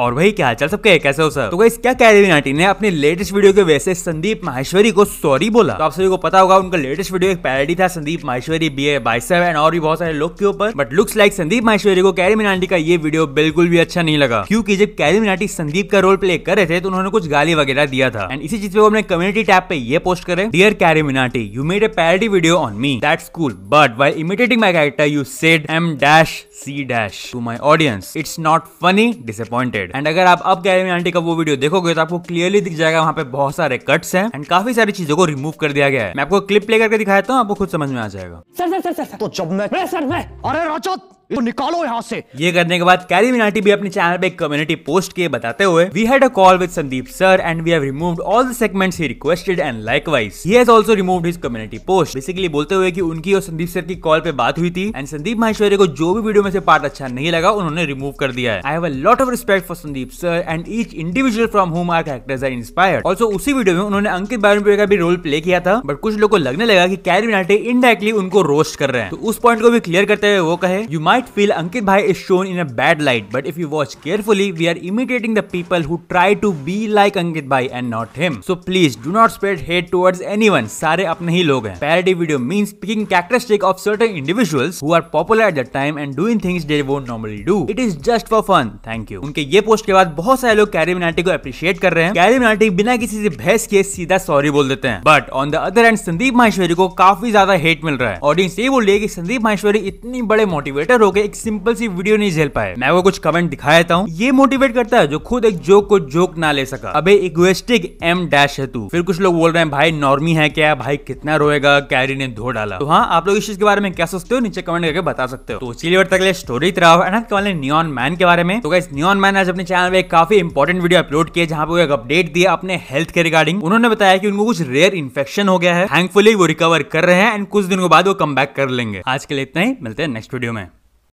और वही क्या चल सबके कैसे हो सर तो गाइस क्या रही नाटी ने अपने लेटेस्ट वीडियो के वैसे संदीप माहेश्वरी को सॉरी बोला तो आप सभी को पता होगा उनका लेटेस्ट वीडियो एक पैरडी था संदीप माहेश्वरी बी ए बाइसेव एंड और भी बहुत सारे लोग के ऊपर but looks like Sandeep Maheshwari को कैरी मिनाटी का ये वीडियो बिल्कुल भी अच्छा नहीं लगा क्योंकि जब कैरी मिनाटी संदीप का रोल प्ले कर रहे थे तो उन्होंने कुछ गाली वगैरह दिया था एंड इसी चीज पे अपने कम्युनिटी टैब पे ये पोस्ट करे dear Carry Minati you made a parody video on me that school but why imitating my character you said M dash C dash to my audience it's not funny disappointed and अगर आप अब gallery aunty का वो video देखोगे तो आपको clearly दिख जाएगा वहाँ पे बहुत सारे कट्स हैं एंड काफी सारी चीजों को रिमूव कर दिया गया है मैं आपको क्लिप प्ले करके दिखाता हूँ आपको खुद समझ में आ जाएगा सर सर सर सर तो जब मैं सर मैं अरे इसको निकालो यहाँ से ये करने के बाद कैरी मिनाटी भी अपने चैनल पे एक कम्युनिटी पोस्ट किए बताते हुए we had a call with Sandeep sir and we have removed all the segments he requested and likewise he has also removed his community post basically बोलते हुए कि उनकी और संदीप सर की कॉल पे बात हुई थी एंड संदीप महेश्वरी को जो भी वीडियो में से पार्ट अच्छा नहीं लगा उन्होंने रिमूव कर दिया है I have a lot of respect for Sandeep sir and each individual from home are characters are inspired also उसी वीडियो में उन्होंने अंकित बारनपुरे का भी रोल प्ले किया था बट कुछ लोग को लगने लगा की कैरी मिनाटी इनडायरेक्टली उनको रोस्ट कर रहे हैं तो उस पॉइंट को भी क्लियर करते हुए वो कहे you may might feel Ankit Bhai is shown in a bad light, but if you watch carefully, we are imitating the people who try to be like Ankit Bhai and not him. So please do not spread hate towards anyone. सारे अपने ही लोग हैं. Parody video means picking characteristic of certain individuals who are popular at the time and doing things they won't normally do. It is just for fun. Thank you. उनके ये post के बाद बहुत सारे लोग कैरी मिनाटी को अप्रिशिएट कर रहे हैं. कैरी मिनाटी बिना किसी से बहस के सीधा सॉरी बोल देते हैं. But on the other hand, Sandeep Maheshwari को काफी ज्यादा हेट मिल रहा है. ऑडियंस ये बोल रही है कि संदीप माहेश्वरी इतनी बड़े मोटिवेटर हो होकर एक सिंपल सी वीडियो नहीं झेल पाए मैं वो कुछ कमेंट दिखा देता हूँ ये मोटिवेट करता है जो खुद एक जोक को जोक ना ले सका अबे इक्वेस्टिक एम डैश है तू फिर कुछ लोग बोल रहे हैं भाई नॉर्मी है क्या भाई कितना रोएगा कैरी ने धो डाला तो हाँ आप लोग इस चीज के बारे में क्या सोचते हो नीचे कमेंट करके बता सकते हो तो चलिए तक स्टोरी तरह नियॉन मैन के बारे में तो नियॉन मैन आज अपने चैनल में काफी इंपॉर्टेंट वीडियो अपलोड किए जहाँ पे एक अपडेट दिया अपने हेल्थ के रिगार्डिंग उन्होंने बताया कि उनको कुछ रेयर इन्फेक्शन हो गया है थैंकफुली वो रिकवर कर रहे हैं एंड कुछ दिनों बाद वो कम कर लेंगे आज के लिए इतना ही मिलते हैं नेक्स्ट वीडियो में